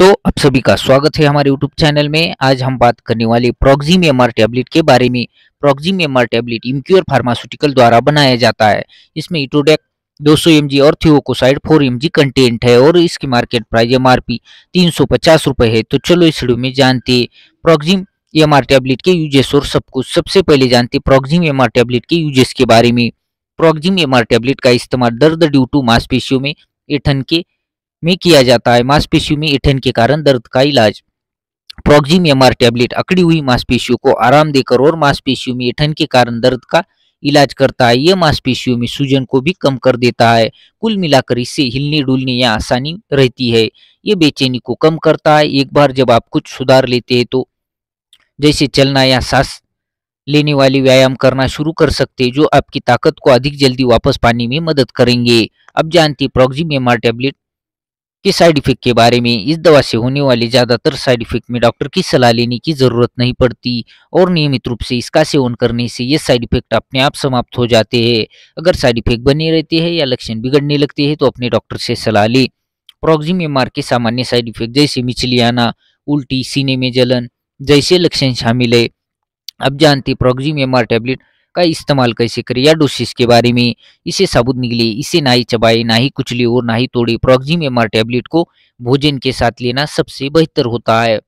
दोस्तों आप सभी का स्वागत है हमारे YouTube चैनल में आज हम बात करने वाले प्रोक्जिम एम टैबलेट के बारे में Proxim M tablet Emcure pharmaceutical द्वारा बनाया जाता है इसमें इटोडेक 200 सौ एम जी और थियोकोसाइड 4 mg कंटेंट है और इसकी market price M R P रुपए है तो चलो इस वीडियो में जानते प्रोक्जिम एम टैबलेट के यूजेस और सब कुछ सबसे पहले जानते प्रोक्जिम एम टैबलेट के यूजेस के बारे में प्रोक्जिम एम टैबलेट का इस्तेमाल दर्द ड्यू टू मांसपेशियों में एठन के में किया जाता है मांसपेशियों में इठन के कारण दर्द का इलाज प्रोक्जिम एम टैबलेट अकड़ी हुई मांसपेशियों को आराम देकर और मांसपेशियों में इठन के कारण दर्द का इलाज करता है यह मांसपेशियों में सूजन को भी कम कर देता है कुल मिलाकर इससे हिलने डुलने या आसानी रहती है यह बेचैनी को कम करता है एक बार जब आप कुछ सुधार लेते हैं तो जैसे चलना या सांस लेने वाले व्यायाम करना शुरू कर सकते हैं जो आपकी ताकत को अधिक जल्दी वापस पाने में मदद करेंगे अब जानते प्रोक्सिम एम टैबलेट के साइड इफेक्ट के बारे में इस दवा से होने वाले ज़्यादातर साइड इफेक्ट में डॉक्टर की सलाह लेने की ज़रूरत नहीं पड़ती और नियमित रूप से इसका सेवन करने से ये साइड इफेक्ट अपने आप समाप्त हो जाते हैं अगर साइड इफेक्ट बने रहते हैं या लक्षण बिगड़ने लगते हैं तो अपने डॉक्टर से सलाह ले प्रोक्जिम एम के सामान्य साइड इफेक्ट जैसे मिचली आना उल्टी सीने में जलन जैसे लक्षण शामिल है अब जानते प्रोक्जिम एम टैबलेट का इस्तेमाल कैसे करें या डोसिस के बारे में इसे साबुत निकले इसे ना ही चबाए ना ही कुचले और ना ही तोड़े प्रोक्जिम एम टैबलेट को भोजन के साथ लेना सबसे बेहतर होता है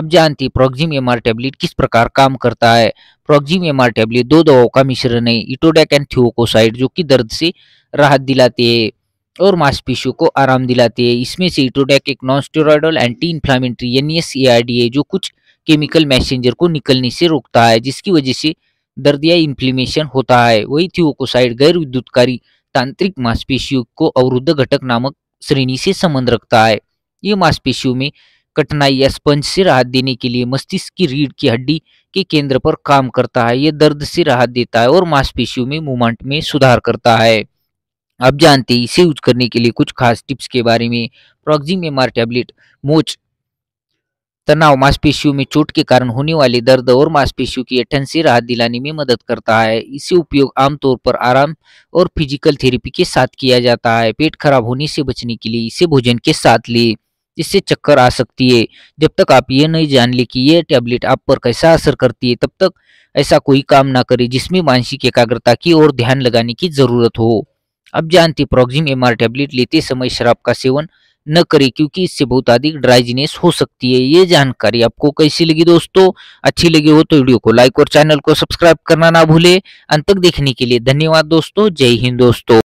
अब जानती प्रोक्जिम एम टैबलेट किस प्रकार काम करता है प्रोक्जिम एम टैबलेट दो दवाओं का मिश्रण है इटोडेक एंड थियोकोसाइड जो कि दर्द से राहत दिलाते है और मांसपेशियों को आराम दिलाते हैं इसमें से इटोडेक एक non steroidal anti inflammatory N S A जो कुछ केमिकल मैसेंजर को निकलने से रोकता है जिसकी वजह से दर्द या इन्फ्लेमेशन होता है वही थियोकोसाइड गैर विद्युतकारी तांत्रिक मांसपेशियों को अवरुद्ध घटक नामक श्रेणी से संबंध रखता है ये मांसपेशियों में कठिनाई या स्पंज से राहत देने के लिए मस्तिष्क की रीढ़ की हड्डी के केंद्र पर काम करता है यह दर्द से राहत देता है और मांसपेशियों में मूवमेंट में सुधार करता है आप जानते हैं इसे यूज करने के लिए कुछ खास टिप्स के बारे में प्रोक्जिम एम टैबलेट मोच तनाव मांसपेशियों में चोट के कारण होने वाले दर्द और मांसपेशियों की ऐठन से राहत दिलाने में मदद करता है इसे उपयोग आमतौर पर आराम और फिजिकल थेरेपी के साथ किया जाता है पेट खराब होने से बचने के लिए इसे भोजन के साथ लें इससे चक्कर आ सकती है जब तक आप ये नहीं जान ले कि यह टैबलेट आप पर कैसा असर करती है तब तक ऐसा कोई काम ना करे जिसमें मानसिक एकाग्रता की ओर ध्यान लगाने की जरूरत हो अब जानते प्रोक्सिम एमआर टैबलेट लेते समय शराब का सेवन न करें क्योंकि इससे बहुत अधिक ड्राइजीनेस हो सकती है ये जानकारी आपको कैसी लगी दोस्तों अच्छी लगी हो तो वीडियो को लाइक और चैनल को सब्सक्राइब करना ना भूले अंत तक देखने के लिए धन्यवाद दोस्तों जय हिंद दोस्तों